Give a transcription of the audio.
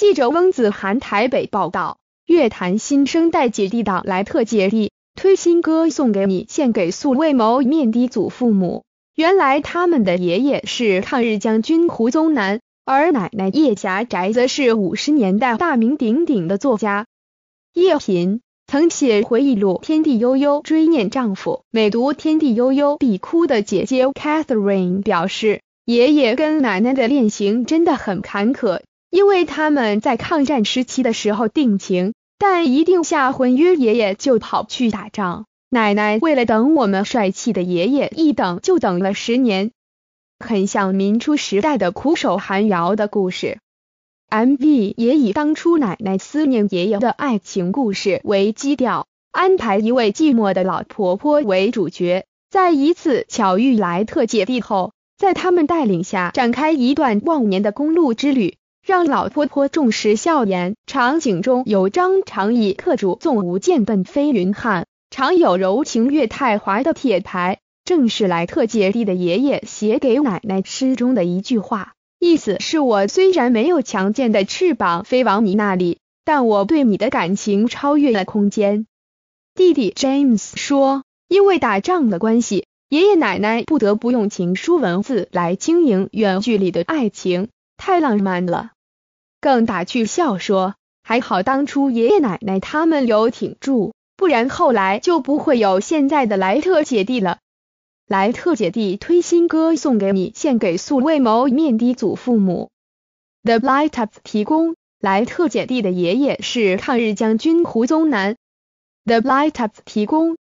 记者翁子涵台北报道，乐坛新生代姐弟档莱特姐弟推新歌送给你，献给素未谋面的祖父母。原来他们的爷爷是抗日将军胡宗南，而奶奶叶霞宅则是五十年代大名鼎鼎的作家叶萍，曾写回忆录《天地悠悠》，追念丈夫。每读《天地悠悠》，必哭的姐姐 Catherine 表示，爷爷跟奶奶的恋情真的很坎坷。因为他们在抗战时期的时候定情，但一定下婚约，爷爷就跑去打仗。奶奶为了等我们帅气的爷爷，一等就等了十年，很像民初时代的苦守寒窑的故事。MV 也以当初奶奶思念爷爷的爱情故事为基调，安排一位寂寞的老婆婆为主角，在一次巧遇莱特姐弟后，在他们带领下展开一段忘年的公路之旅。让老婆婆重视笑颜。场景中有张长椅，客主纵无剑，奔飞云汉；常有柔情月太华”的铁牌，正是莱特姐弟的爷爷写给奶奶诗中的一句话。意思是我虽然没有强健的翅膀飞往你那里，但我对你的感情超越了空间。弟弟 James 说，因为打仗的关系，爷爷奶奶不得不用情书文字来经营远距离的爱情。太浪漫了，更打趣笑说，还好当初爷爷奶奶他们有挺住，不然后来就不会有现在的莱特姐弟了。莱特姐弟推新歌送给你，献给素未谋面的祖父母。The light up 提供，莱特姐弟的爷爷是抗日将军胡宗南。The light up 提供。